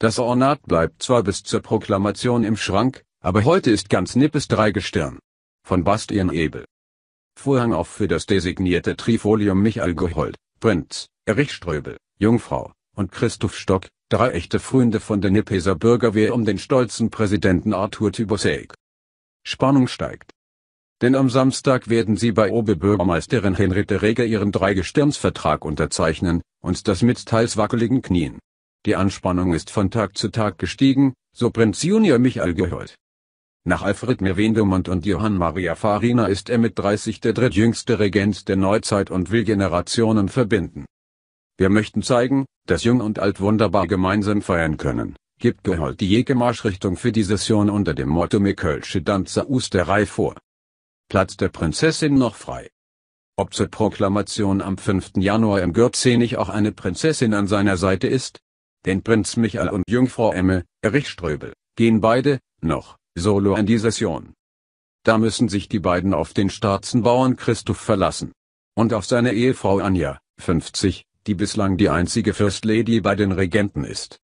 Das Ornat bleibt zwar bis zur Proklamation im Schrank, aber heute ist ganz nippes Dreigestirn. Von Bastian Ebel. Vorhang auf für das designierte Trifolium Michael Gehold, Prinz, Erich Ströbel, Jungfrau und Christoph Stock, drei echte Freunde von der Nippeser Bürgerwehr um den stolzen Präsidenten Arthur Tybosek. Spannung steigt. Denn am Samstag werden sie bei Oberbürgermeisterin Henriette Reger ihren Dreigestirnsvertrag unterzeichnen, und das mit teils wackeligen Knien. Die Anspannung ist von Tag zu Tag gestiegen, so Prinz Junior Michael geheult. Nach Alfred Mewendemann und Johann Maria Farina ist er mit 30 der drittjüngste Regent der Neuzeit und will Generationen verbinden. Wir möchten zeigen, dass Jung und Alt wunderbar gemeinsam feiern können, gibt Geholt die Jägemarschrichtung für die Session unter dem Motto Mikölsche Danzer Usterei vor. Platz der Prinzessin noch frei. Ob zur Proklamation am 5. Januar im Gürzenich auch eine Prinzessin an seiner Seite ist, denn Prinz Michael und Jungfrau Emme, Erich Ströbel, gehen beide, noch, solo an die Session. Da müssen sich die beiden auf den Staatsenbauern Christoph verlassen. Und auf seine Ehefrau Anja, 50, die bislang die einzige First Lady bei den Regenten ist.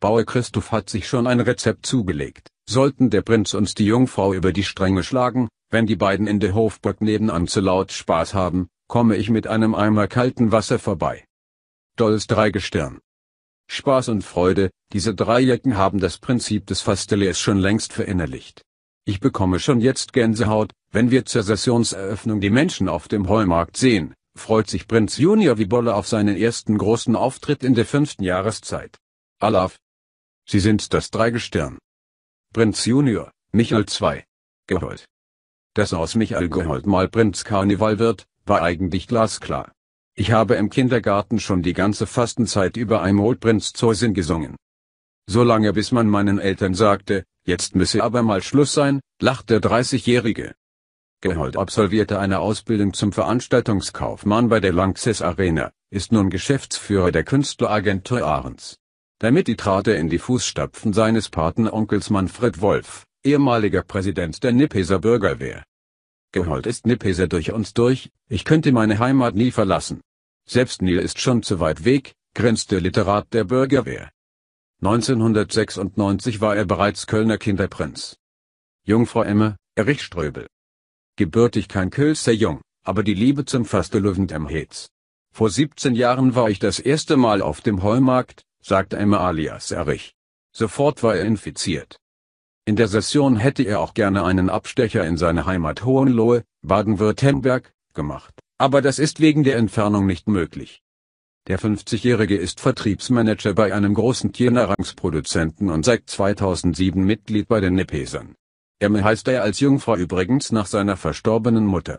Bauer Christoph hat sich schon ein Rezept zugelegt, sollten der Prinz und die Jungfrau über die Stränge schlagen, wenn die beiden in der Hofburg nebenan zu laut Spaß haben, komme ich mit einem Eimer kalten Wasser vorbei. Dolls Dreigestirn Spaß und Freude, diese Dreiecken haben das Prinzip des Fastelliers schon längst verinnerlicht. Ich bekomme schon jetzt Gänsehaut, wenn wir zur Sessionseröffnung die Menschen auf dem Heumarkt sehen, freut sich Prinz Junior wie Bolle auf seinen ersten großen Auftritt in der fünften Jahreszeit. Alaf. Sie sind das Dreigestirn. Prinz Junior, Michael II. Geholt. Dass aus Michael Geholt mal Prinz Karneval wird, war eigentlich glasklar. Ich habe im Kindergarten schon die ganze Fastenzeit über ein Zeusin gesungen. Solange bis man meinen Eltern sagte, jetzt müsse aber mal Schluss sein, lacht der 30-Jährige. Gehold absolvierte eine Ausbildung zum Veranstaltungskaufmann bei der Lanxess Arena, ist nun Geschäftsführer der Künstleragentur Ahrens. Damit die trat er in die Fußstapfen seines Patenonkels Manfred Wolf, ehemaliger Präsident der Nippeser Bürgerwehr. Geholt ist Nippeser durch uns durch, ich könnte meine Heimat nie verlassen. Selbst Nil ist schon zu weit weg, grinste Literat der Bürgerwehr. 1996 war er bereits Kölner Kinderprinz. Jungfrau Emme, Erich Ströbel. Gebürtig kein Kölzer Jung, aber die Liebe zum Fastelovendem Hetz. Vor 17 Jahren war ich das erste Mal auf dem Heumarkt, sagt Emme alias Erich. Sofort war er infiziert. In der Session hätte er auch gerne einen Abstecher in seine Heimat Hohenlohe, Baden-Württemberg, gemacht. Aber das ist wegen der Entfernung nicht möglich. Der 50-Jährige ist Vertriebsmanager bei einem großen Tiernahrungsproduzenten und seit 2007 Mitglied bei den Nepesern. Emme heißt er als Jungfrau übrigens nach seiner verstorbenen Mutter.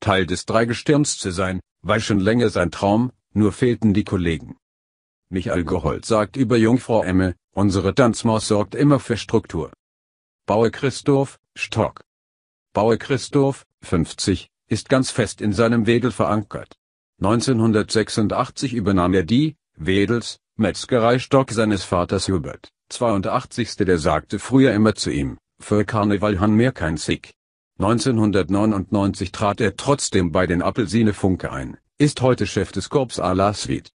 Teil des Dreigestirns zu sein, war schon länger sein Traum, nur fehlten die Kollegen. Michael Geholt sagt über Jungfrau Emme, unsere Tanzmaus sorgt immer für Struktur. Bauer Christoph, Stock. Bauer Christoph, 50, ist ganz fest in seinem Wedel verankert. 1986 übernahm er die, Wedels, Metzgerei Stock seines Vaters Hubert, 82. Der sagte früher immer zu ihm, für Karneval han mehr kein Sick. 1999 trat er trotzdem bei den Appelsine Funke ein, ist heute Chef des Corps à la Suite.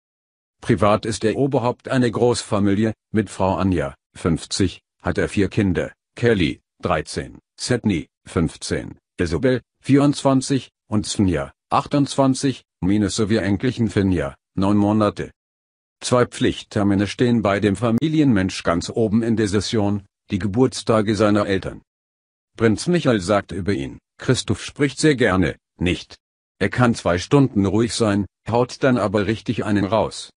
Privat ist er Oberhaupt einer Großfamilie, mit Frau Anja, 50, hat er vier Kinder, Kelly, 13, Sydney, 15, Isabel, 24, und Svenja, 28, minus sowie Enkelchen Finja, 9 Monate. Zwei Pflichttermine stehen bei dem Familienmensch ganz oben in der Session, die Geburtstage seiner Eltern. Prinz Michael sagt über ihn, Christoph spricht sehr gerne, nicht. Er kann zwei Stunden ruhig sein, haut dann aber richtig einen raus.